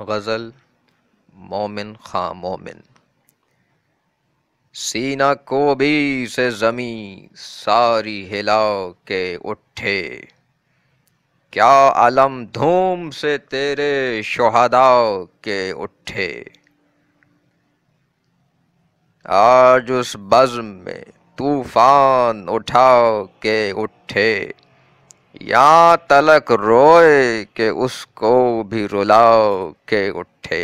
गज़ल मोमिन खां मोमिन सीना को भी से जमी सारी हिला के उठे क्या आलम धूम से तेरे शोहदा के उठे आज उस बज़म में तूफान उठा के उठे या तलक रोए के उसको भी रुलाओ के उठे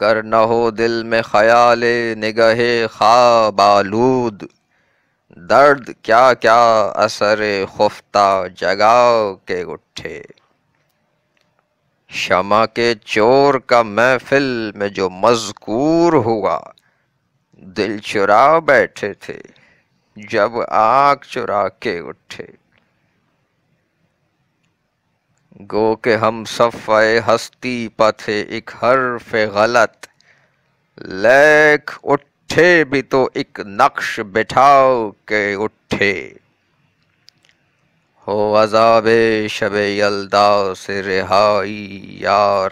गर न हो दिल में ख्याल निगहे खा बालूद दर्द क्या क्या असर खुफ्ता जगाओ के उठे शमा के चोर का महफिल में जो मजकूर हुआ दिल चुरा बैठे थे जब आग चुरा के उठे गो के हम सफ़े हस्ती पथे एक हर्फ गलत लेख उठे भी तो एक नक्श बिठाओ के उठे हो अजाबे शबे यलदा से रिहाई या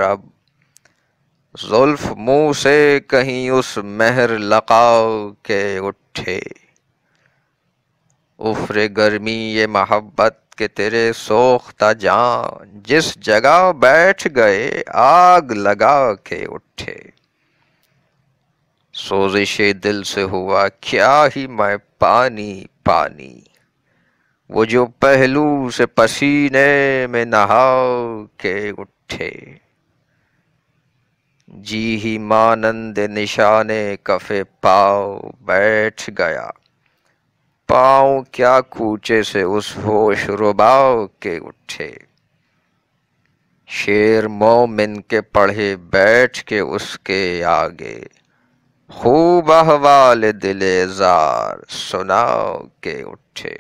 जुल्फ मुंह से कहीं उस मेहर लकाओ के उठे उफ्र गर्मी ये मोहब्बत के तेरे सोखता जां जिस जगह बैठ गए आग लगा के उठे सोजिश दिल से हुआ क्या ही मैं पानी पानी वो जो पहलू से पसीने में नहा के उठे जी ही मानंद निशाने कफे पाओ बैठ गया पाओ क्या कूचे से उस होश रुबाओ के उठे शेर मोमिन के पढ़े बैठ के उसके आगे खूब अहवाल दिलेजार सुनाओ के उठे